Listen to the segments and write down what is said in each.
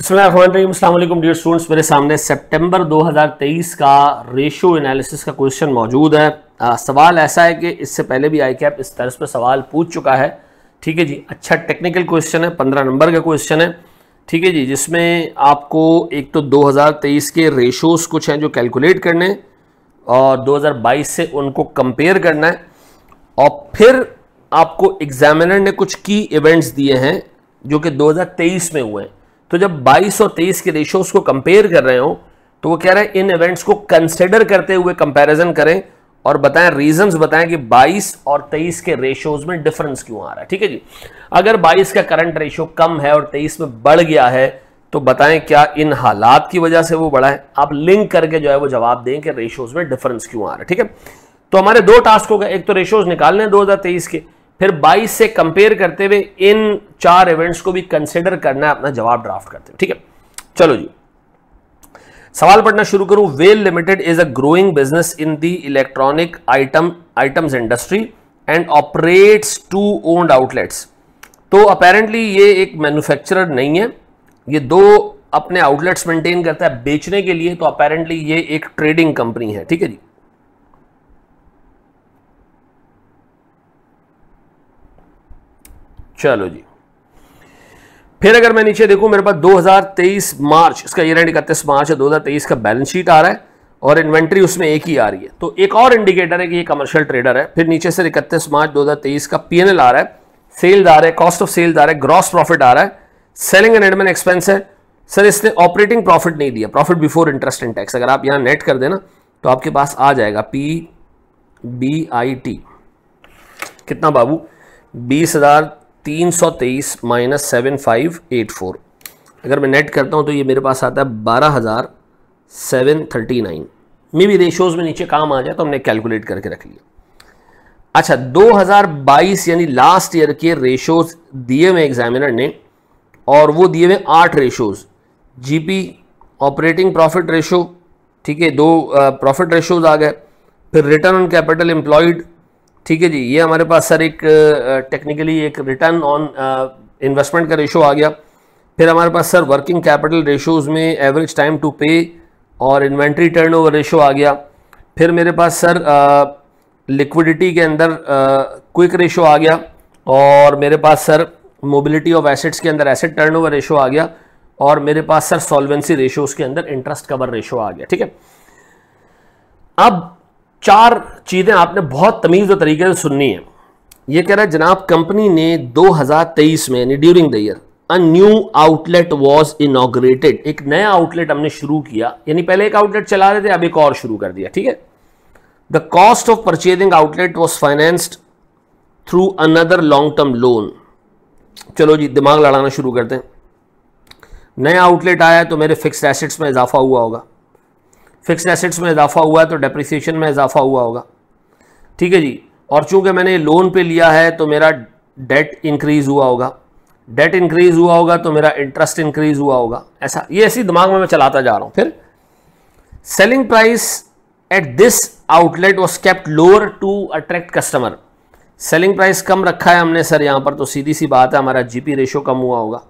बसमीम dear students मेरे सामने सितंबर 2023 का रेशो एनालिसिस का क्वेश्चन मौजूद है आ, सवाल ऐसा है कि इससे पहले भी आई कैप इस तरह पर सवाल पूछ चुका है ठीक है जी अच्छा टेक्निकल क्वेश्चन है पंद्रह नंबर का क्वेश्चन है ठीक है जी जिसमें आपको एक तो 2023 के रेशोस कुछ हैं जो कैलकुलेट करने और 2022 से उनको कंपेयर करना है और फिर आपको एग्जामिनर ने कुछ की इवेंट्स दिए हैं जो कि 2023 में हुए हैं तो जब 22 और 23 के रेशियोज को कंपेयर कर रहे हो तो वो कह रहे हैं इन इवेंट्स को कंसिडर करते हुए कंपेरिजन करें और बताएं रीजन बताएं कि 22 और 23 के रेशियोज में डिफरेंस क्यों आ रहा है ठीक है जी अगर 22 का करंट रेशियो कम है और 23 में बढ़ गया है तो बताएं क्या इन हालात की वजह से वो बढ़ा है आप लिंक करके जो है वो जवाब दें कि रेशियोज में डिफरेंस क्यों आ रहा है ठीक है तो हमारे दो टास्क हो गए एक तो रेशियोज निकालने दो हजार के फिर 22 से कंपेयर करते हुए इन चार इवेंट्स को भी कंसिडर करना है अपना जवाब ड्राफ्ट करते हुए ठीक है चलो जी सवाल पढ़ना शुरू करूं well limited is a growing business in the electronic item items industry and operates two owned outlets तो अपेरेंटली ये एक मैन्युफैक्चरर नहीं है ये दो अपने आउटलेट्स मेंटेन करता है बेचने के लिए तो अपेरेंटली ये एक ट्रेडिंग कंपनी है ठीक है जी चलो जी फिर अगर मैं नीचे देखूं मेरे पास 2023 मार्च इसका ईयर एंड इकतीस मार्च है दो का बैलेंस शीट आ रहा है और इन्वेंट्री उसमें एक ही आ रही है तो एक और इंडिकेटर है कि ये कमर्शियल ट्रेडर है फिर नीचे से इकतीस मार्च 2023 का पीएनएल आ रहा है सेल्स आ रहा है कॉस्ट ऑफ सेल्स आ रहा है ग्रॉस प्रॉफिट आ रहा है सेलिंग एंड एडमिन एक्सपेंस है सर इसने ऑपरेटिंग प्रॉफिट नहीं दिया profit before interest and tax अगर आप यहाँ नेट कर देना तो आपके पास आ जाएगा पी बी आई टी कितना बाबू बीस हजार तीन सौ तेईस minus seven five eight four अगर मैं नेट करता हूँ तो ये मेरे पास आता है बारह हज़ार seven thirty nine maybe ratios में नीचे काम आ जाए तो हमने कैलकुलेट करके रख लिया अच्छा 2022 यानी लास्ट ईयर के रेशोज़ दिए हुए एग्जामिनर ने और वो दिए हुए आठ ratios GP operating profit ratio ठीक है दो प्रॉफिट रेशोज़ आ गए फिर रिटर्न ऑन कैपिटल एम्प्लॉयड ठीक है जी ये हमारे पास सर एक टेक्निकली एक रिटर्न ऑन इन्वेस्टमेंट का रेशो आ गया फिर हमारे पास सर वर्किंग कैपिटल रेशोज़ में एवरेज टाइम टू पे और इन्वेंट्री टर्न ओवर रेशो आ गया फिर मेरे पास सर लिक्विडिटी के अंदर क्विक रेशो आ गया और मेरे पास सर मोबिलिटी ऑफ एसेट्स के अंदर एसेट टर्न ओवर रेशो आ गया और मेरे पास सर सॉल्वेंसी रेशोज़ के अंदर इंटरेस्ट कवर रेशो आ गया ठीक है अब चार चीज़ें आपने बहुत तमीज़ और तरीके से सुननी है ये कह रहा है जनाब कंपनी ने 2023 में यानी during the year a new outlet was inaugurated एक नया आउटलेट हमने शुरू किया यानी पहले एक आउटलेट चला रहे थे अब एक और शुरू कर दिया ठीक है the cost of purchasing outlet was financed through another long term loan चलो जी दिमाग लड़ाना शुरू करते हैं नया आउटलेट आया तो मेरे फिक्स एसेट्स में इजाफा हुआ होगा फिक्स एसेट्स में इजाफा हुआ है तो डेप्रिसिएशन में इजाफा हुआ होगा ठीक है जी और चूंकि मैंने लोन पे लिया है तो मेरा डेट इंक्रीज हुआ होगा डेट इंक्रीज हुआ होगा तो मेरा इंटरेस्ट इंक्रीज हुआ होगा ऐसा ये ऐसी दिमाग में मैं चलाता जा रहा हूं फिर selling price at this outlet was kept lower to attract customer selling price कम रखा है हमने सर यहां पर तो सीधी सी बात है हमारा जीपी रेशियो कम हुआ होगा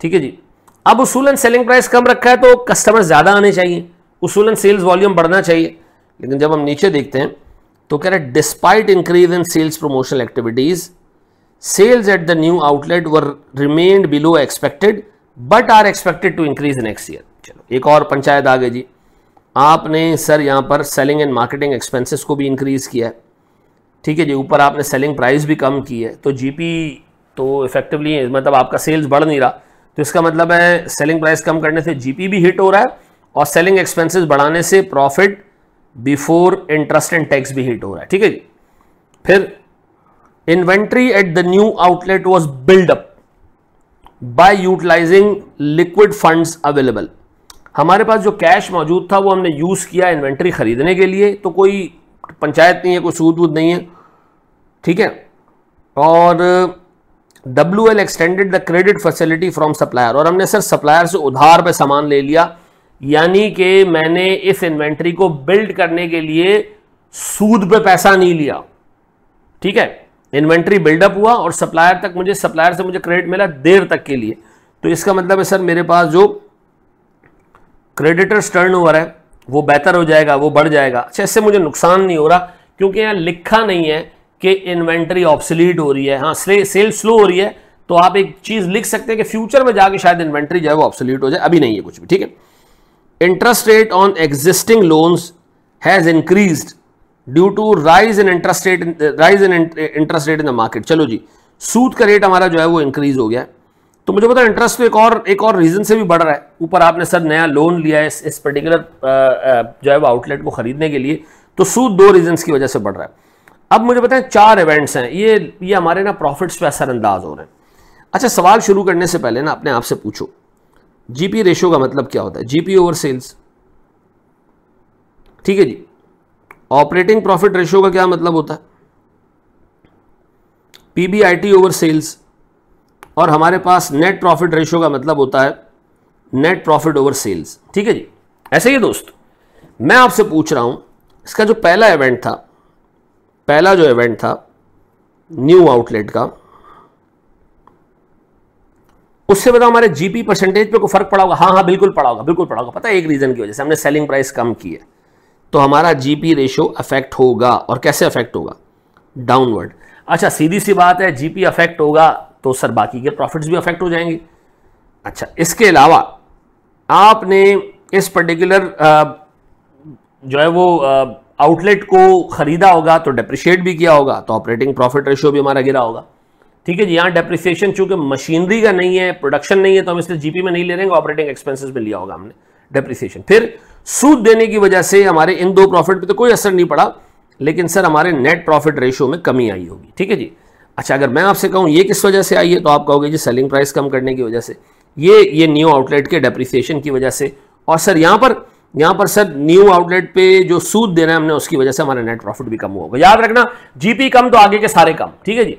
ठीक है जी अब उसूलन सेलिंग प्राइस कम रखा है तो कस्टमर ज़्यादा आने चाहिए उसूलन सेल्स वॉल्यूम बढ़ना चाहिए लेकिन जब हम नीचे देखते हैं तो कह रहे हैं despite increase in sales promotional activities sales at the new outlet were remained below expected but are expected to increase next year चलो एक और पंचायत आ गई जी आपने सर यहाँ पर सेलिंग एंड मार्केटिंग एक्सपेंसेस को भी इंक्रीज किया है ठीक है जी ऊपर आपने सेलिंग प्राइस भी कम की है तो पी तो इफेक्टिवली मतलब आपका सेल्स बढ़ नहीं रहा तो इसका मतलब है सेलिंग प्राइस कम करने से जीपी भी हिट हो रहा है और सेलिंग एक्सपेंसेस बढ़ाने से profit before interest and tax भी हिट हो रहा है ठीक है जी फिर inventory at the new outlet was build up by utilizing liquid funds available हमारे पास जो कैश मौजूद था वो हमने यूज़ किया इन्वेंट्री खरीदने के लिए तो कोई पंचायत नहीं है कोई सूद वूद नहीं है ठीक है और W L extended the credit facility from supplier और हमने सर सप्लायर से उधार पे सामान ले लिया यानी कि मैंने इस इन्वेंट्री को बिल्ड करने के लिए सूद पे पैसा नहीं लिया ठीक है इन्वेंट्री बिल्डअप हुआ और सप्लायर तक मुझे सप्लायर से मुझे क्रेडिट मिला देर तक के लिए तो इसका मतलब है सर मेरे पास जो क्रेडिटर्स टर्न ओवर है वो बेहतर हो जाएगा वो बढ़ जाएगा अच्छा इससे मुझे नुकसान नहीं हो रहा क्योंकि यहाँ लिखा नहीं है कि इन्वेंट्री ऑप्सलीट हो रही है हाँ सेल स्लो हो रही है तो आप एक चीज़ लिख सकते हैं कि फ्यूचर में जाके शायद इन्वेंट्री जो है वो ऑप्सलीट हो जाए अभी नहीं है कुछ भी ठीक है interest rate on existing loans has increase due to rise in interest rate rise in interest rate in the market चलो जी सूद का रेट हमारा जो है वो इंक्रीज हो गया है तो मुझे पता है इंटरेस्ट एक और एक और रीजन से भी बढ़ रहा है ऊपर आपने सर नया लोन लिया है इस, इस पर्टिकुलर uh, uh, जो है वो आउटलेट को खरीदने के लिए तो सूद दो रीजन की वजह से बढ़ रहा है अब मुझे पता है चार इवेंट्स हैं ये ये हमारे ना प्रॉफिट्स पे असरअंदाज हो रहे हैं अच्छा सवाल शुरू करने से पहले ना अपने आपसे पूछो जीपी रेशो का मतलब क्या होता है जीपी ओवर सेल्स ठीक है जी ऑपरेटिंग प्रॉफिट रेशो का क्या मतलब होता है पीबीआईटी ओवर सेल्स और हमारे पास नेट प्रॉफिट रेशो का मतलब होता है नेट प्रॉफिट ओवर सेल्स ठीक है जी ऐसे ही दोस्त मैं आपसे पूछ रहा हूं इसका जो पहला इवेंट था पहला जो इवेंट था न्यू आउटलेट का उससे बताओ हमारे जीपी परसेंटेज पे कोई फर्क पड़ा होगा हाँ हाँ बिल्कुल पड़ा होगा बिल्कुल पड़ा होगा पता है एक रीजन की वजह से हमने सेलिंग प्राइस कम की है तो हमारा जीपी रेशियो अफेक्ट होगा और कैसे अफेक्ट होगा डाउनवर्ड अच्छा सीधी सी बात है जीपी अफेक्ट होगा तो सर बाकी के प्रॉफिट्स भी अफेक्ट हो जाएंगे अच्छा इसके अलावा आपने इस पर्टिकुलर जो है वो आउटलेट को ख़रीदा होगा तो डिप्रिशिएट भी किया होगा तो ऑपरेटिंग प्रॉफिट रेशियो भी हमारा गिरा होगा ठीक है जी यहाँ डेप्रिसिएशन चूंकि मशीनरी का नहीं है प्रोडक्शन नहीं है तो हम इसलिए जीपी में नहीं ले रहे हैं ऑपरेटिंग एक्सपेंसिस में लिया होगा हमने डेप्रिसिएशन फिर सूद देने की वजह से हमारे इन दो प्रॉफिट पर तो कोई असर नहीं पड़ा लेकिन सर हमारे नेट प्रॉफिट रेशियो में कमी आई होगी ठीक है जी अच्छा अगर मैं आपसे कहूँ ये किस वजह से आई है तो आप कहोगे जी सेलिंग प्राइस कम करने की वजह से ये ये न्यू आउटलेट के डेप्रिसिएशन की वजह से और सर यहाँ पर यहाँ पर सर न्यू आउटलेट पे जो सूद देना है हमने उसकी वजह से हमारा नेट प्रॉफिट भी कम हुआ होगा याद रखना जीपी कम तो आगे के सारे कम ठीक है जी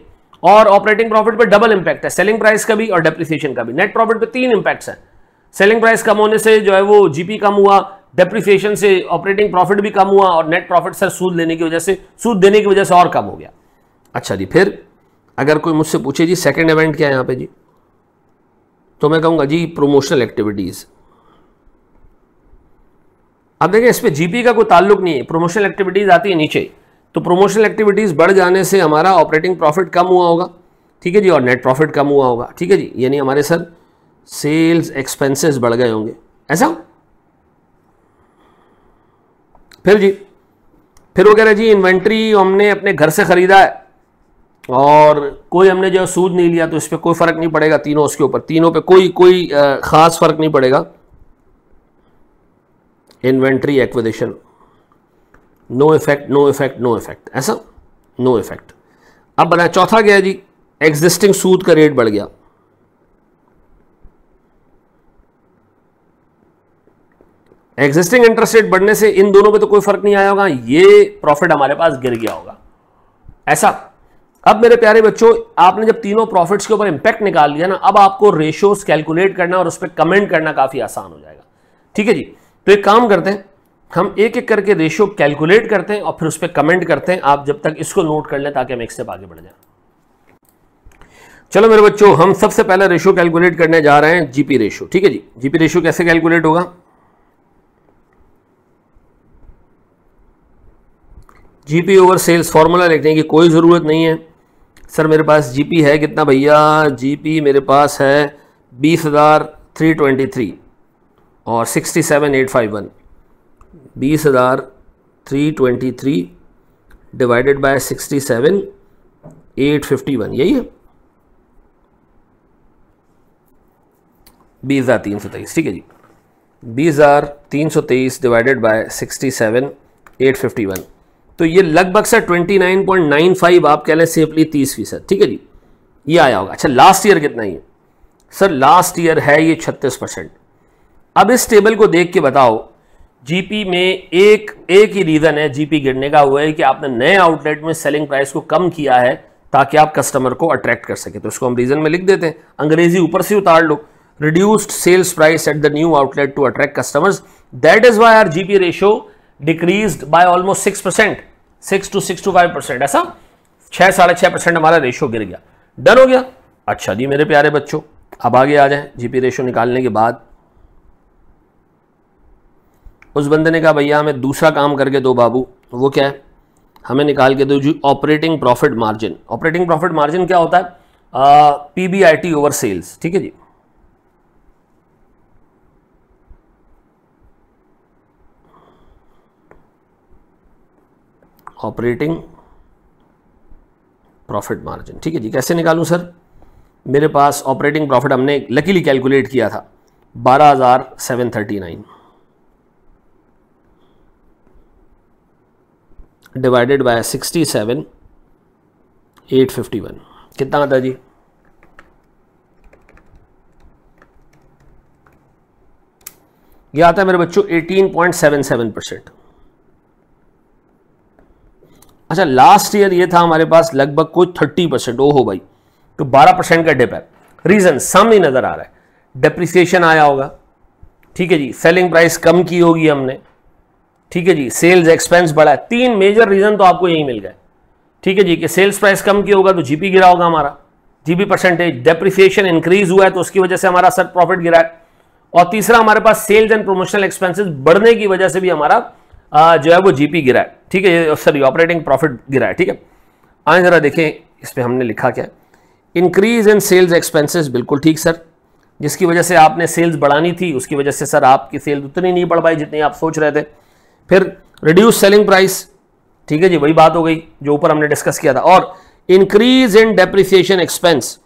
और ऑपरेटिंग प्रॉफिट पर डबल इंपैक्ट है सेलिंग प्राइस का भी और डेप्रिसिएशन का भी नेट प्रॉफिट पर तीन इंपैक्ट है सेलिंग प्राइस कम होने से जो है वो जीपी कम हुआ डेप्रिसिएशन से ऑपरेटिंग प्रॉफिट भी कम हुआ और नेट प्रॉफिट सर सूद लेने की वजह से सूद देने की वजह से और कम हो गया अच्छा जी फिर अगर कोई मुझसे पूछे जी सेकेंड इवेंट क्या है यहाँ पे जी तो मैं कहूँगा जी प्रोमोशनल एक्टिविटीज़ अब देखें इस पर जीपी का कोई ताल्लुक नहीं है प्रोमोशनल एक्टिविटीज़ आती है नीचे तो प्रोमोशनल एक्टिविटीज़ बढ़ जाने से हमारा ऑपरेटिंग प्रॉफिट कम हुआ होगा ठीक है जी और नेट प्रॉफिट कम हुआ होगा ठीक है जी यानी हमारे सर सेल्स एक्सपेंसेस बढ़ गए होंगे ऐसा फिर जी फिर वो कह रहे जी इन्वेंट्री हमने अपने घर से ख़रीदा है और कोई हमने जो सूद नहीं लिया तो इस पर कोई फ़र्क नहीं पड़ेगा तीनों उसके ऊपर तीनों पे कोई कोई ख़ास फ़र्क नहीं पड़ेगा inventory acquisition no effect no effect no effect ऐसा नो इफेक्ट अब बनाया चौथा गया जी एग्जिस्टिंग सूद का रेट बढ़ गया एग्जिस्टिंग इंटरेस्ट रेट बढ़ने से इन दोनों पे तो कोई फर्क नहीं आया होगा ये प्रॉफिट हमारे पास गिर गया होगा ऐसा अब मेरे प्यारे बच्चों आपने जब तीनों प्रॉफिट्स के ऊपर इंपैक्ट निकाल लिया ना अब आपको रेशियोज कैलकुलेट करना और उस पर कमेंट करना काफी आसान हो जाएगा ठीक है जी तो एक काम करते हैं हम एक एक करके रेशियो कैलकुलेट करते हैं और फिर उस पर कमेंट करते हैं आप जब तक इसको नोट कर लें ताकि हम एक स्टेप आगे बढ़ जाए चलो मेरे बच्चों हम सबसे पहले रेशियो कैलकुलेट करने जा रहे हैं जीपी रेशियो ठीक है जी जीपी रेशियो कैसे कैलकुलेट होगा जीपी ओवर सेल्स फॉर्मूला लिखने की कोई ज़रूरत नहीं है सर मेरे पास जीपी है कितना भैया जीपी मेरे पास है बीस हज़ार थ्री ट्वेंटी थ्री और sixty seven eight five one बीस हज़ार three twenty three divided by sixty seven eight fifty one यही है बीस हज़ार तीन सौ तेईस ठीक है जी बीस हज़ार तीन सौ तेईस divided by sixty seven eight fifty one तो ये लगभग sir twenty nine point nine five आप कह लें सेफली तीस फीसद ठीक है जी ये आया होगा अच्छा लास्ट ईयर कितना ही है सर लास्ट ईयर है ये छत्तीस परसेंट अब इस टेबल को देख के बताओ जीपी में एक एक ही रीज़न है जीपी गिरने का हुआ है कि आपने नए आउटलेट में सेलिंग प्राइस को कम किया है ताकि आप कस्टमर को अट्रैक्ट कर सके तो इसको हम रीज़न में लिख देते हैं अंग्रेजी ऊपर से उतार लो reduced sales price at the new outlet to attract customers that is why our GP ratio decrease by almost six percent six two six two five percent ऐसा छह साढ़े छह परसेंट हमारा रेशियो गिर गया डन हो गया अच्छा जी मेरे प्यारे बच्चों अब आगे आ जाए जीपी रेशियो निकालने के बाद उस बंदे ने कहा भैया हमें दूसरा काम करके दो बाबू वो क्या है हमें निकाल के दो जी operating profit margin operating profit margin क्या होता है P B I T over sales ठीक है जी ऑपरेटिंग प्रॉफिट मार्जिन ठीक है जी कैसे निकालूं सर मेरे पास ऑपरेटिंग प्रॉफिट हमने लकीली कैलकुलेट किया था बारह हज़ार seven thirty nine divided by sixty seven eight fifty one कितना आता जी ये आता है मेरे बच्चों 18.77 पॉइंट सेवन सेवन परसेंट अच्छा लास्ट ईयर ये था हमारे पास लगभग कोई थर्टी परसेंट ओ हो भाई तो बारह परसेंट का डिप है रीजन सम ही नज़र आ रहा है डिप्रिसिएशन आया होगा ठीक है जी सेलिंग प्राइस कम की होगी हमने ठीक है जी सेल्स एक्सपेंस बढ़ा है तीन मेजर रीजन तो आपको यही मिल गए ठीक है जी कि सेल्स प्राइस कम किया होगा तो जीपी गिरा होगा हमारा जीपी परसेंटेज डेप्रिसिएशन इंक्रीज हुआ है तो उसकी वजह से हमारा सर प्रॉफिट गिरा है और तीसरा हमारे पास सेल्स एंड प्रोमोशनल एक्सपेंसेस बढ़ने की वजह से भी हमारा जो है वो जीपी गिरा है ठीक है सॉरी ऑपरेटिंग प्रॉफिट गिरा है ठीक है आए जरा देखें इस पर हमने लिखा क्या इंक्रीज इन सेल्स एक्सपेंसिस बिल्कुल ठीक सर जिसकी वजह से आपने सेल्स बढ़ानी थी उसकी वजह से सर आपकी सेल्स उतनी नहीं बढ़ पाई जितनी आप सोच रहे थे फिर रिड्यूस सेलिंग प्राइस ठीक है जी वही बात हो गई जो ऊपर हमने डिस्कस किया था और इंक्रीज इन डेप्रिसिएशन एक्सपेंस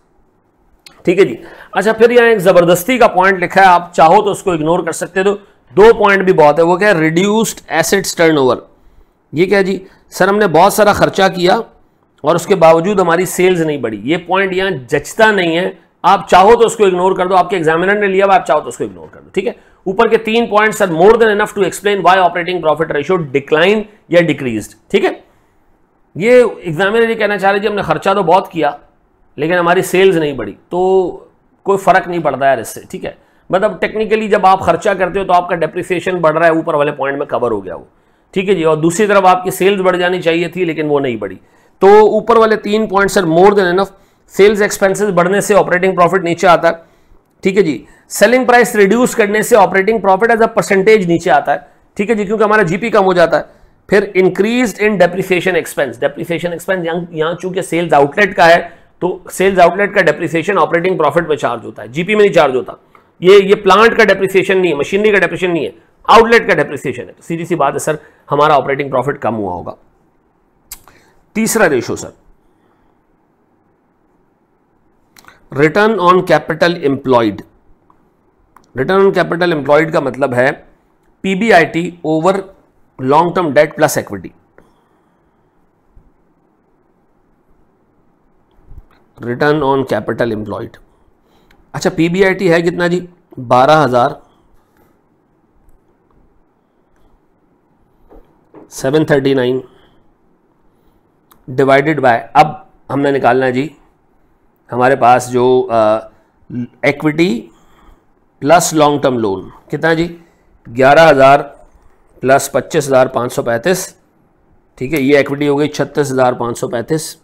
ठीक है जी अच्छा फिर यहां एक जबरदस्ती का पॉइंट लिखा है आप चाहो तो उसको इग्नोर कर सकते हो दो पॉइंट भी बहुत है वो क्या है रिड्यूस्ड एसेट्स टर्नओवर ये क्या जी सर हमने बहुत सारा खर्चा किया और उसके बावजूद हमारी सेल्स नहीं बढ़ी ये पॉइंट यहां जचता नहीं है आप चाहो तो उसको इग्नोर कर दो आपके एग्जामिनर ने लिया हुआ आप चाहो तो उसको इग्नोर कर दो ठीक है ऊपर के तीन points are more than enough to explain why operating profit ratio decline या डिक्रीज ठीक है ये एग्जामिनर ये कहना चाह रहे जी हमने खर्चा तो बहुत किया लेकिन हमारी सेल्स नहीं बढ़ी तो कोई फर्क नहीं पड़ता यार इससे ठीक है मतलब टेक्निकली जब आप खर्चा करते हो तो आपका डेप्रिसिएशन बढ़ रहा है ऊपर वाले पॉइंट में कवर हो गया वो ठीक है जी और दूसरी तरफ आपकी सेल्स बढ़ जानी चाहिए थी लेकिन वो नहीं बढ़ी तो ऊपर वाले तीन points are more than enough sales expenses बढ़ने से ऑपरेटिंग प्रॉफिट नीचे आता है ठीक है जी सेलिंग प्राइस रिड्यूस करने से operating profit as a percentage नीचे आता है ठीक है जी क्योंकि हमारा जीपी कम हो जाता है फिर increase in depreciation expense depreciation expense यहां चूंकि सेल्स आउटलेट का है तो सेल्स आउटलेट का डेप्रिसिएशन ऑपरेटिंग प्रॉफिट में चार्ज होता है जीपी में नहीं चार्ज होता ये ये प्लांट का डेप्रिसिएशन नहीं है मशीनरी का डेप्रिसिएशन नहीं है आउटलेट का डेप्रिसिएशन है तो सीधी सी बात है सर हमारा ऑपरेटिंग प्रॉफिट कम हुआ होगा तीसरा ratio sir return on capital employed return on capital employed का मतलब है PBIT over long term debt plus equity return on capital employed अच्छा पीबीआईटी है कितना जी बारह हजार seven thirty nine divided by अब हमने निकालना है जी हमारे पास जो equity plus long term loan कितना जी ग्यारह हज़ार प्लस पच्चीस हज़ार पाँच सौ पैंतीस ठीक है ये एक्विटी हो गई छत्तीस हज़ार पाँच सौ पैंतीस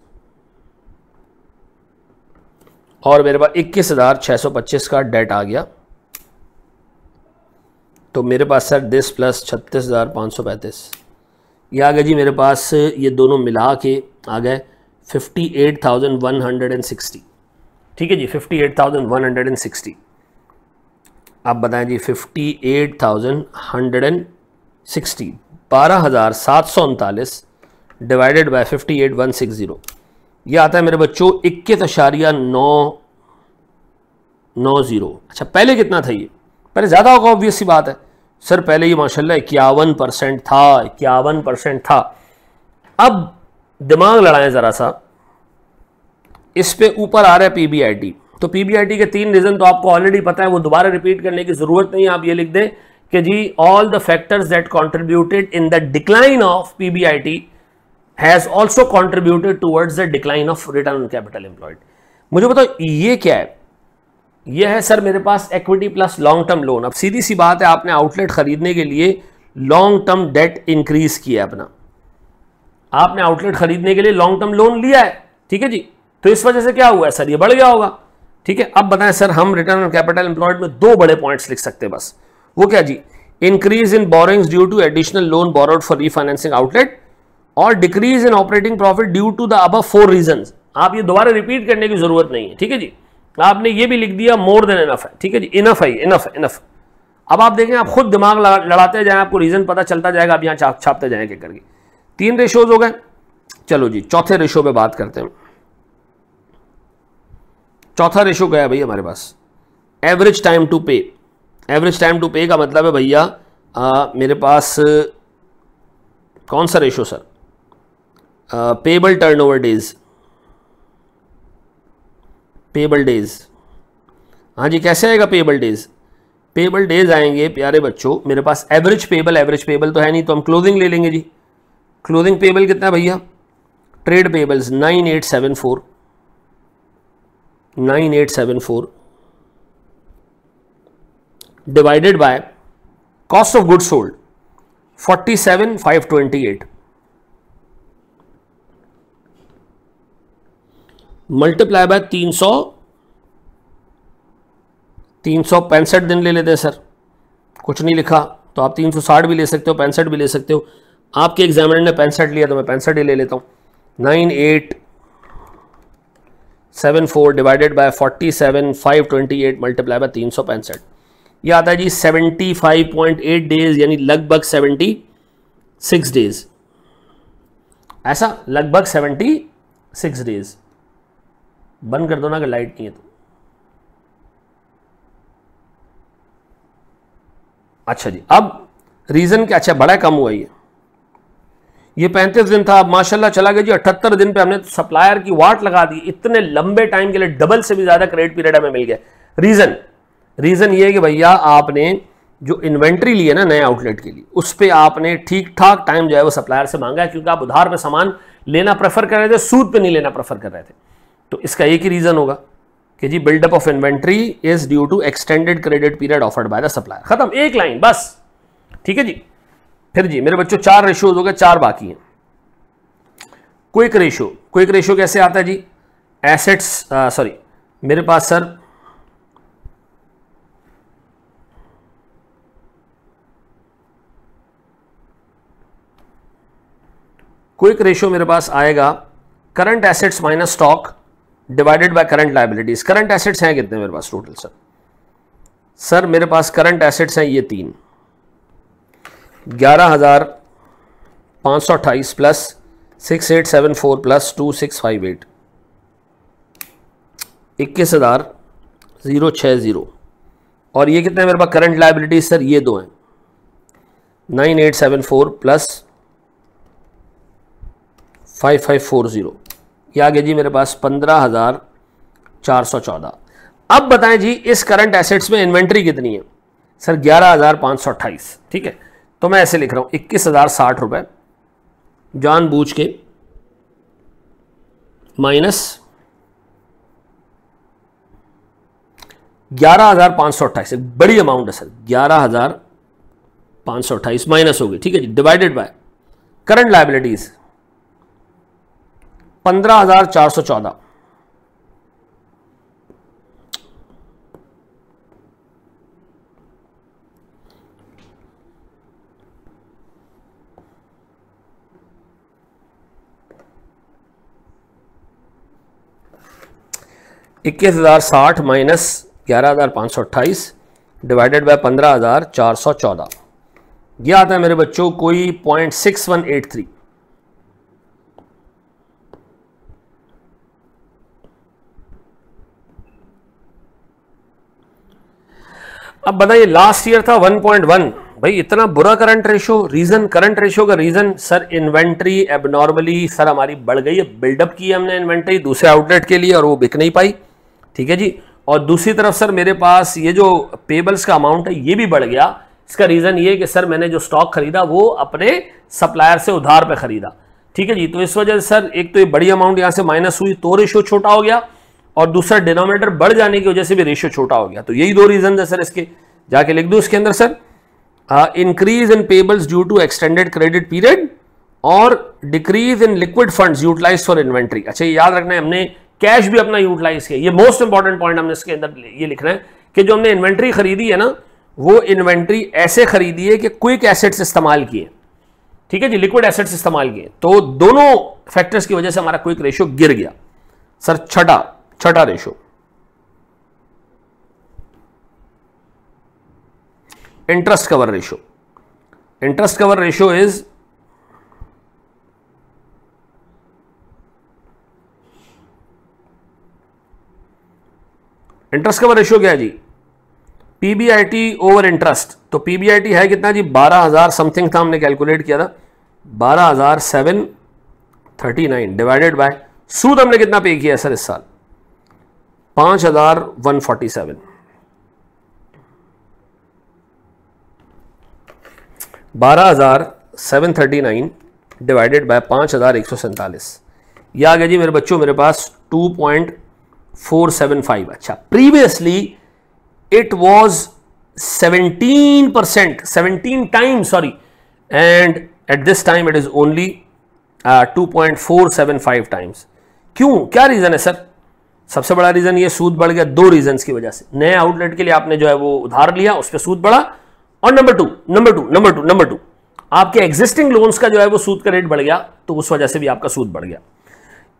और मेरे पास इक्कीस हज़ार छः सौ पच्चीस का डेट आ गया तो मेरे पास सर दिस प्लस छत्तीस हज़ार पाँच सौ पैंतीस ये आ गया जी मेरे पास ये दोनों मिला के आ गए fifty eight thousand one hundred and sixty ठीक है जी fifty eight thousand one hundred and sixty आप बताएं जी fifty eight thousand hundred and sixty बारह हज़ार सात सौ उनतालीस divided by fifty eight one six zero ये आता है मेरे बच्चों इक्कीस अशारिया नौ नौ ज़ीरो अच्छा पहले कितना था ये पहले ज़्यादा होगा ऑब्वियस सी बात है सर पहले ये माशाल्लाह इक्यावन परसेंट था इक्यावन परसेंट था अब दिमाग लड़ाएं ज़रा सा इस पे ऊपर आ रहा है पीबीआईटी तो पीबीआईटी के तीन रीजन तो आपको ऑलरेडी पता है वो दोबारा रिपीट करने की जरूरत नहीं आप ये लिख दें कि जी all the factors that contributed in the decline of PBIT has also contributed towards the decline of return on capital employed मुझे बताओ ये क्या है ये है सर मेरे पास equity plus long term loan अब सीधी सी बात है आपने आउटलेट खरीदने के लिए लॉन्ग टर्म डेट इंक्रीज किया अपना आपने आउटलेट खरीदने के लिए लॉन्ग टर्म लोन लिया है ठीक है जी तो इस वजह से क्या हुआ है सर ये बढ़ गया होगा ठीक है अब बताएं सर हम रिटर्न ऑन कैपिटल एम्प्लॉयड में दो बड़े पॉइंट्स लिख सकते हैं बस वो क्या जी increase in borrowings due to additional loan borrowed for refinancing outlet और decrease in operating profit due to the अब फोर रीजन आप ये दोबारा रिपीट करने की जरूरत नहीं है ठीक है जी आपने ये भी लिख दिया मोर देन इनफ है ठीक है जी इनफ है इनफ इनफ अब आप देखें आप खुद दिमाग लड़ाते जाएं आपको रीजन पता चलता जाएगा आप यहाँ छाप छापते जाएंगे करके तीन रेशोज हो गए चलो जी चौथे रेशो पे बात करते हैं चौथा रेशो गया भाई हमारे पास average time to pay average time to pay का मतलब है भैया मेरे पास कौन सा ratio sir payable turnover days payable days हाँ जी कैसे आएगा पेबल डेज पेबल डेज आएंगे प्यारे बच्चों मेरे पास एवरेज पेबल एवरेज पेबल तो है नहीं तो हम क्लोथिंग ले लेंगे जी क्लोथिंग पेबल कितना भैया trade payables nine eight seven four nine eight seven four divided by cost of good sold forty seven five twenty eight multiply by तीन सौ तीन सौ पैंसठ दिन ले लेते हैं सर कुछ नहीं लिखा तो आप तीन सौ साठ भी ले सकते हो पैंसठ भी ले सकते हो आपके एग्जामिनर ने पैंसठ लिया तो मैं पैंसठ ही ले लेता हूँ nine eight seven four divided by forty seven five twenty eight multiply by तीन सौ पैंसठ यह आता है जी seventy five point eight days यानी लगभग सेवेंटी सिक्स डेज ऐसा लगभग सेवेंटी सिक्स डेज बंद कर दो ना अगर लाइट नहीं है तो अच्छा जी अब रीज़न क्या अच्छा बड़ा कम हुआ ये ये पैंतीस दिन था माशाल्लाह चला गया जी अठहत्तर दिन पे हमने सप्लायर की वाट लगा दी इतने लंबे टाइम के लिए डबल से भी ज़्यादा क्रेडिट पीरियड हमें मिल गया रीज़न रीज़न ये है कि भैया आपने जो इन्वेंट्री ली है ना नए आउटलेट के लिए उस पर आपने ठीक ठाक टाइम जो है वो सप्लायर से मांगा है क्योंकि आप उधार में सामान लेना प्रेफर कर रहे थे सूद पर नहीं लेना प्रेफर कर रहे थे तो इसका एक ही रीज़न होगा कि जी buildup of inventory is due to extended credit period offered by the supplier खत्म एक लाइन बस ठीक है जी फिर जी मेरे बच्चों चार रेशियोज हो गए चार बाकी हैं क्विक रेशियो क्विक रेशियो कैसे आता है जी एसेट्स सॉरी मेरे पास सर क्विक रेशियो मेरे पास आएगा current assets minus stock divided by current liabilities current assets हैं कितने मेरे पास टोटल सर सर मेरे पास करंट एसेट्स हैं ये तीन ग्यारह हज़ार पाँच सौ अट्ठाईस plus six eight seven four plus two six five eight इक्कीस हज़ार ज़ीरो छः ज़ीरो और ये कितने मेरे पास करंट लाइबिलिटीज सर ये दो हैं nine eight seven four plus five five four zero ये आ गया जी मेरे पास पंद्रह हज़ार चार सौ चौदह अब बताएं जी इस करंट एसेट्स में इन्वेंट्री कितनी है सर ग्यारह हज़ार पाँच सौ अट्ठाईस ठीक है तो मैं ऐसे लिख रहा हूँ इक्कीस हज़ार साठ रुपये बूझ के माइनस ग्यारह हज़ार पाँच सौ अट्ठाईस एक बड़ी अमाउंट है सर ग्यारह हज़ार पाँच सौ अट्ठाईस माइनस हो गई ठीक है जी डिवाइडेड बाय करंट लाइबिलिटीज पंद्रह हज़ार चार सौ चौदह इक्कीस हज़ार साठ माइनस ग्यारह हज़ार पाँच सौ अट्ठाईस डिवाइडेड बाय पंद्रह हज़ार चार सौ चौदह यह आता है मेरे बच्चों कोई point six one eight three अब बताइए लास्ट ईयर था वन पॉइंट वन भाई इतना बुरा current ratio reason current ratio का reason sir inventory abnormally sir हमारी बढ़ गई है बिल्डअप की हमने इन्वेंट्री दूसरे आउटलेट के लिए और वो बिक नहीं पाई ठीक है जी और दूसरी तरफ सर मेरे पास ये जो पेबल्स का अमाउंट है ये भी बढ़ गया इसका रीज़न ये कि सर मैंने जो स्टॉक खरीदा वो अपने सप्लायर से उधार पर ख़रीदा ठीक है जी तो इस वजह से सर एक तो ये बड़ी अमाउंट यहाँ से माइनस हुई तो रेशियो छोटा हो गया और दूसरा डिनोमिनेटर बढ़ जाने की वजह से भी रेशियो छोटा हो गया तो यही दो रीज़न है सर इसके जाके लिख दो इसके अंदर sir increase in payables due to extended credit period और decrease in liquid funds utilize for inventory अच्छा ये याद रखना है हमने कैश भी अपना यूटिलाइज किया ये मोस्ट इंपॉर्टेंट पॉइंट हमने इसके अंदर ये रहे हैं कि जो हमने इन्वेंट्री खरीदी है ना वो इन्वेंट्री ऐसे खरीदी है कि क्विक एसेट्स इस्तेमाल किए ठीक है जी लिक्विड एसेट्स इस्तेमाल किए तो दोनों फैक्टर्स की वजह से हमारा क्विक रेशियो गिर गया सर छठा छठा ratio interest cover ratio interest cover ratio is interest cover ratio क्या है जी पीबीआईटी ओवर इंटरेस्ट तो पीबीआईटी है कितना जी बारह हज़ार समथिंग था हमने कैलकुलेट किया था बारह हज़ार seven thirty nine divided by सूद हमने कितना पे किया सर इस साल पाँच हज़ार वन फोर्टी सेवन बारह हज़ार seven thirty nine divided by पांच हज़ार एक सौ सैंतालीस ये आ गया जी मेरे बच्चों मेरे पास two point four seven five अच्छा previously it was seventeen percent seventeen time sorry and at this time it is only two point four seven five times क्यों क्या रीज़न है सर सबसे बड़ा रीज़न ये सूद बढ़ गया दो रीजन की वजह से नए आउटलेट के लिए आपने जो है वो उधार लिया उस पर सूद बढ़ा और number two number two number two number two आपके एग्जिस्टिंग लोन्स का जो है वो सूद का रेट बढ़ गया तो उस वजह से भी आपका सूद बढ़ गया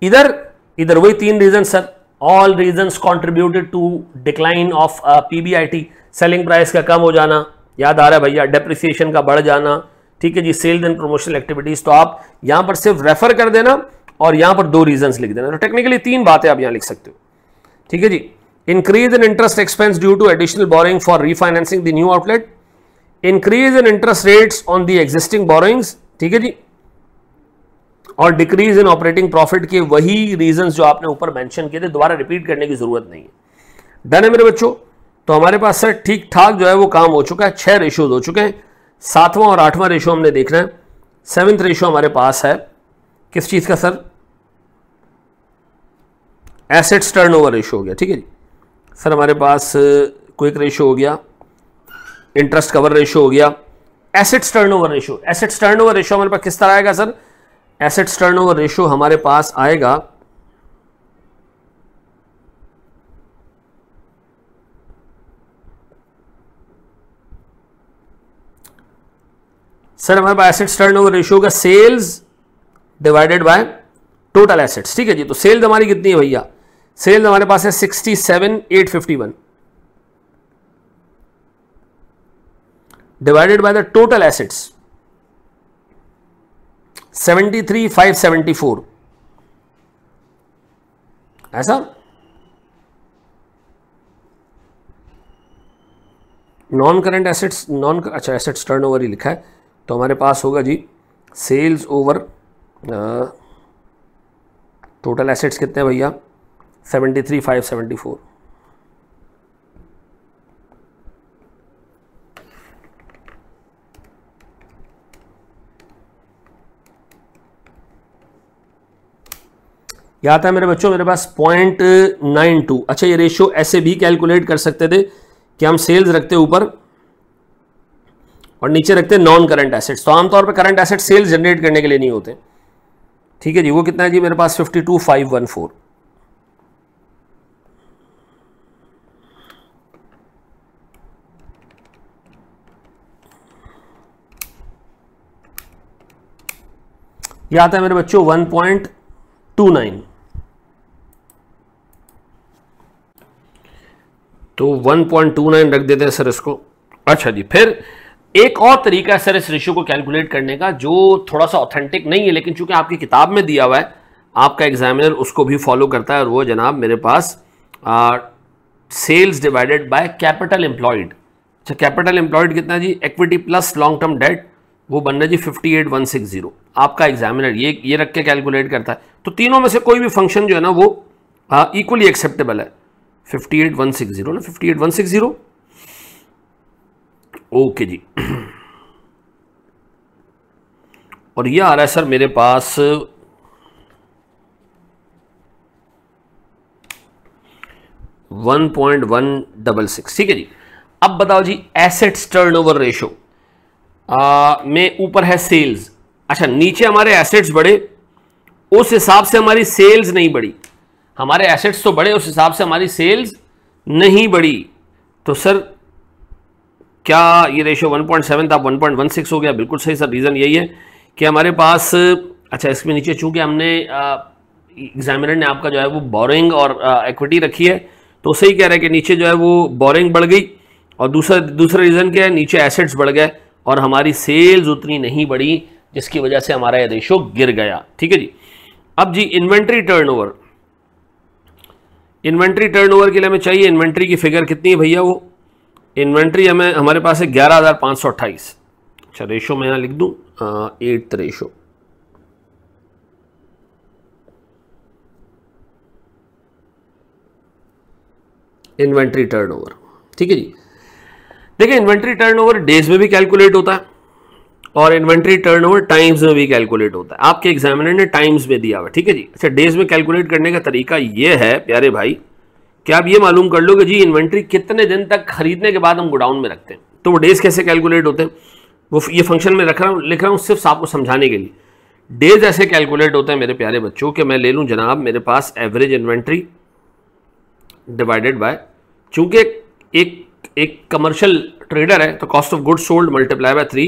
इधर इधर वही तीन reason sir all reasons contributed to decline of PBIT selling price का कम हो जाना याद आ रहा है भैया डेप्रिसिएशन का बढ़ जाना ठीक है जी सेल्स एंड प्रमोशनल एक्टिविटीज तो आप यहां पर सिर्फ रेफर कर देना और यहां पर दो रीजंस लिख देना तो टेक्निकली तीन बातें आप यहां लिख सकते हो ठीक है जी increase in interest expense due to additional borrowing for refinancing the new outlet increase in interest rates on the existing borrowings ठीक है जी और डिक्रीज इन ऑपरेटिंग प्रॉफिट के वही रीजंस जो आपने ऊपर मेंशन किए थे दोबारा रिपीट करने की जरूरत नहीं है डन है मेरे बच्चों तो हमारे पास सर ठीक ठाक जो है वो काम हो चुका है छह रेशियोज हो चुके हैं सातवां और आठवां रेशो हमने देखना है सेवेंथ रेशो हमारे पास है किस चीज़ का सर एसेट्स टर्नओवर रेशो हो गया ठीक है जी सर हमारे पास क्विक रेशो हो गया इंटरेस्ट कवर रेशो हो गया assets turnover ratio assets turnover ratio हमारे पास किस तरह आएगा सर एसेट्स टर्नओवर रेशियो हमारे पास आएगा सर हमारे पास एसेट्स टर्नओवर रेशियो का sales divided by total assets ठीक है जी तो सेल्स हमारी कितनी है भैया सेल्स हमारे पास है sixty seven eight fifty one divided by the total assets seventy three five seventy four ऐसा नॉन करंट एसेट्स नॉन अच्छा एसेट्स टर्नओवर ही लिखा है तो हमारे पास होगा जी सेल्स ओवर टोटल एसेट्स कितने भैया seventy three five seventy four आता है मेरे बच्चों मेरे पास पॉइंट नाइन टू अच्छा ये रेशियो ऐसे भी कैलकुलेट कर सकते थे कि हम सेल्स रखते ऊपर और नीचे रखते नॉन करंट एसेट्स तो आमतौर पर करंट एसेट सेल्स जनरेट करने के लिए नहीं होते ठीक है जी वो कितना है जी मेरे पास fifty two five one four यह आता है मेरे बच्चों वन पॉइंट टू नाइन तो 1.29 रख देते हैं सर इसको अच्छा जी फिर एक और तरीका है सर इस रेशियो को कैलकुलेट करने का जो थोड़ा सा ऑथेंटिक नहीं है लेकिन चूंकि आपकी किताब में दिया हुआ है आपका एग्जामिनर उसको भी फॉलो करता है और वो जनाब मेरे पास sales divided by capital employed अच्छा कैपिटल एम्प्लॉयड कितना जी equity plus long term debt वो बन रहा जी fifty eight one six zero आपका एग्जामिनर ये ये रख के कैलकुलेट करता है तो तीनों में से कोई भी फंक्शन जो है ना वो इक्वली एक्सेप्टेबल है fifty eight one six zero ना fifty eight one six zero okay जी और ये आ रहा है सर मेरे पास one point one double six ठीक है जी अब बताओ जी एसेट्स टर्नओवर रेशो में ऊपर है सेल्स अच्छा नीचे हमारे एसेट्स बढ़े उस हिसाब से हमारी सेल्स नहीं बढ़ी हमारे एसेट्स तो बढ़े उस हिसाब से हमारी सेल्स नहीं बढ़ी तो सर क्या ये रेशो 1.7 था 1.16 हो गया बिल्कुल सही सर रीज़न यही है कि हमारे पास अच्छा इसमें नीचे चूंकि हमने एग्जामिनर ने आपका जो है वो बोरिंग और एक्विटी रखी है तो सही कह रहे हैं कि नीचे जो है वो बोरिंग बढ़ गई और दूसरा दूसरा रीज़न क्या है नीचे एसेट्स बढ़ गए और हमारी सेल्स उतनी नहीं बढ़ी जिसकी वजह से हमारा ये रेशो गिर गया ठीक है जी अब जी इन्वेंट्री टर्नओवर इन्वेंट्री टर्नओवर के लिए हमें चाहिए इन्वेंट्री की फिगर कितनी है भैया वो इन्वेंट्री हमें हमारे पास है ग्यारह हज़ार पाँच सौ अट्ठाईस अच्छा रेशो मैं यहाँ लिख दूँ एट रेशो इन्वेंट्री टर्नओवर ठीक है जी देखिए इन्वेंट्री टर्नओवर डेज में भी कैलकुलेट होता है और इन्वेंट्री टर्नओवर टाइम्स में भी कैलकुलेट होता है आपके एग्जामिनर ने टाइम्स में दिया हुआ ठीक है जी अच्छा डेज में कैलकुलेट करने का तरीका ये है प्यारे भाई कि आप ये मालूम कर लो कि जी इन्वेंट्री कितने दिन तक खरीदने के बाद हम गोडाउन में रखते हैं तो वो डेज कैसे कैलकुलेट होते हैं वो ये फंक्शन में रख रहा हूँ लिख रहा हूँ सिर्फ आपको समझाने के लिए डेज ऐसे कैलकुलेट होते हैं मेरे प्यारे बच्चों कि मैं ले लूँ जनाब मेरे पास एवरेज इन्वेंट्री डिवाइडेड बाय चूंकि एक एक कमर्शियल ट्रेडर है तो cost of goods sold multiply by three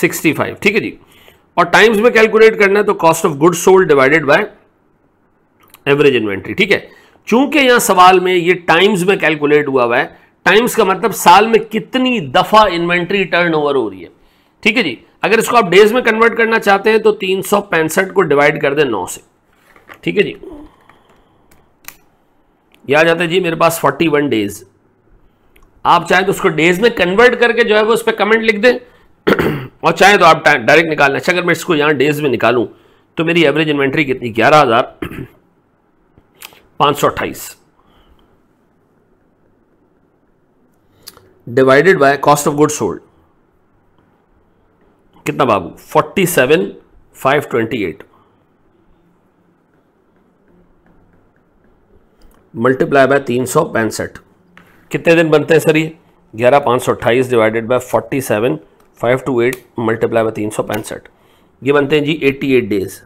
sixty five ठीक है जी और टाइम्स में कैलकुलेट करना है तो cost of good sold divided by average inventory ठीक है चूंकि यहां सवाल में ये टाइम्स में कैलकुलेट हुआ हुआ है टाइम्स का मतलब साल में कितनी दफा इन्वेंट्री टर्न ओवर हो रही है ठीक है जी अगर इसको आप डेज में कन्वर्ट करना चाहते हैं तो तीन को डिवाइड कर दें नौ से ठीक है जी याद आ है जी मेरे पास 41 डेज आप चाहें तो उसको डेज में कन्वर्ट करके जो है वो उस पर कमेंट लिख दें और चाहे तो आप डायरेक्ट निकालना अच्छा अगर मैं इसको यहाँ डेज में निकालूँ तो मेरी एवरेज इन्वेंट्री कितनी ग्यारह हज़ार पाँच सौ अट्ठाईस divided by cost of good sold कितना बाबू forty seven five twenty eight multiply by तीन सौ पैंसठ कितने दिन बनते हैं सर ये ग्यारह पाँच सौ अट्ठाईस divided by forty seven five two eight multiply में तीन सौ पैंसठ ये बनते हैं जी एट्टी एट डेज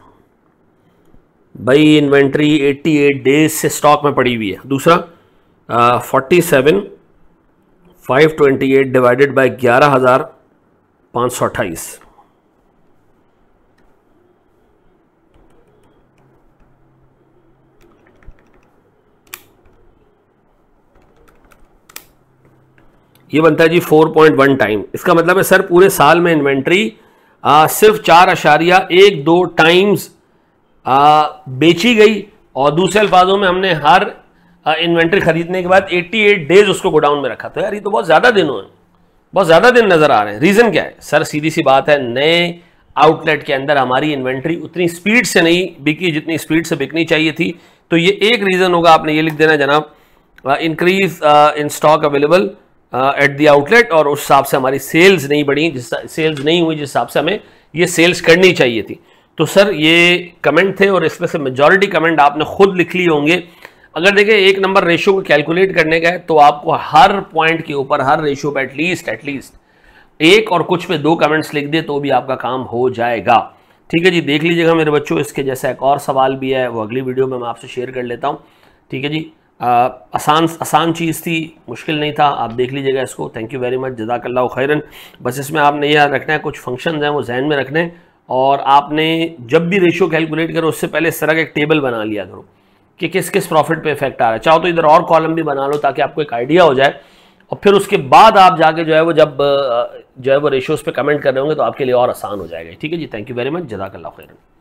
भाई इन्वेंट्री एट्टी एट डेज से स्टॉक में पड़ी हुई है दूसरा forty seven five twenty eight divided by ग्यारह हज़ार पाँच सौ अट्ठाईस ये बनता है जी 4.1 टाइम इसका मतलब है सर पूरे साल में इन्वेंट्री सिर्फ चार अशारिया एक दो टाइम्स बेची गई और दूसरे अल्फाजों में हमने हर इन्वेंट्री खरीदने के बाद 88 डेज उसको गोडाउन में रखा तो यार ये तो बहुत ज़्यादा दिन हो बहुत ज़्यादा दिन नज़र आ रहे हैं रीज़न क्या है सर सीधी सी बात है नए आउटलेट के अंदर हमारी इन्वेंट्री उतनी स्पीड से नहीं बिकी जितनी स्पीड से बिकनी चाहिए थी तो ये एक रीज़न होगा आपने ये लिख देना जनाब increase in stock available at the outlet और उस हिसाब से हमारी सेल्स नहीं बढ़ी जिस सेल्स नहीं हुई जिस हिसाब से हमें ये सेल्स करनी चाहिए थी तो सर ये कमेंट थे और इसमें से मेजॉरिटी कमेंट आपने खुद लिख लिए होंगे अगर देखें एक नंबर रेशियो को कैलकुलेट करने का है तो आपको हर पॉइंट के ऊपर हर रेशियो पर एटलीस्ट एटलीस्ट एक और कुछ पे दो कमेंट्स लिख दे तो भी आपका काम हो जाएगा ठीक है जी देख लीजिएगा मेरे बच्चों इसके जैसा एक और सवाल भी है वो अगली वीडियो में मैं आपसे शेयर कर लेता हूँ ठीक है जी आसान आसान चीज़ थी मुश्किल नहीं था आप देख लीजिएगा इसको थैंक यू वेरी मच जदाकल्ला खैरन बस इसमें आपने यह रखना है कुछ फंक्शन हैं वो जहन में रखने और आपने जब भी रेशियो कैलकुलेट करो उससे पहले इस तरह का एक टेबल बना लिया करो कि किस किस प्रॉफिट पे इफेक्ट आ रहा है चाहो तो इधर और कॉलम भी बना लो ताकि आपको एक आइडिया हो जाए और फिर उसके बाद आप जाके जो है वो जब जो है वो रेशियोज़ पे कमेंट कर रहे होंगे तो आपके लिए और आसान हो जाएगा ठीक है जी थैंक यू वेरी मच जदाकल्ला खैरन